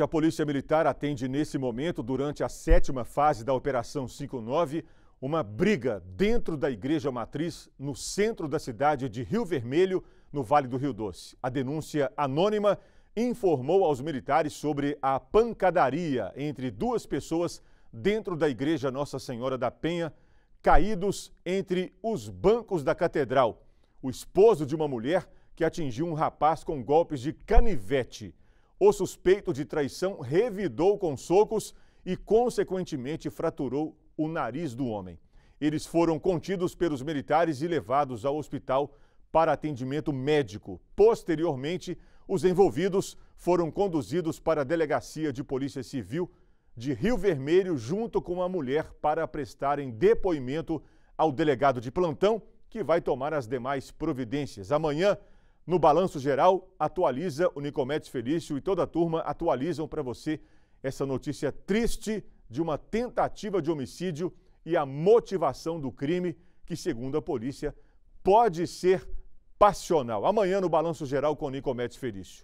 A Polícia Militar atende nesse momento, durante a sétima fase da Operação 59, uma briga dentro da Igreja Matriz, no centro da cidade de Rio Vermelho, no Vale do Rio Doce. A denúncia anônima informou aos militares sobre a pancadaria entre duas pessoas dentro da Igreja Nossa Senhora da Penha, caídos entre os bancos da catedral. O esposo de uma mulher que atingiu um rapaz com golpes de canivete. O suspeito de traição revidou com socos e, consequentemente, fraturou o nariz do homem. Eles foram contidos pelos militares e levados ao hospital para atendimento médico. Posteriormente, os envolvidos foram conduzidos para a Delegacia de Polícia Civil de Rio Vermelho, junto com a mulher, para prestarem depoimento ao delegado de plantão, que vai tomar as demais providências. Amanhã, no Balanço Geral, atualiza o Nicomedes Felício e toda a turma atualizam para você essa notícia triste de uma tentativa de homicídio e a motivação do crime, que, segundo a polícia, pode ser passional. Amanhã no Balanço Geral com Nicomedes Felício.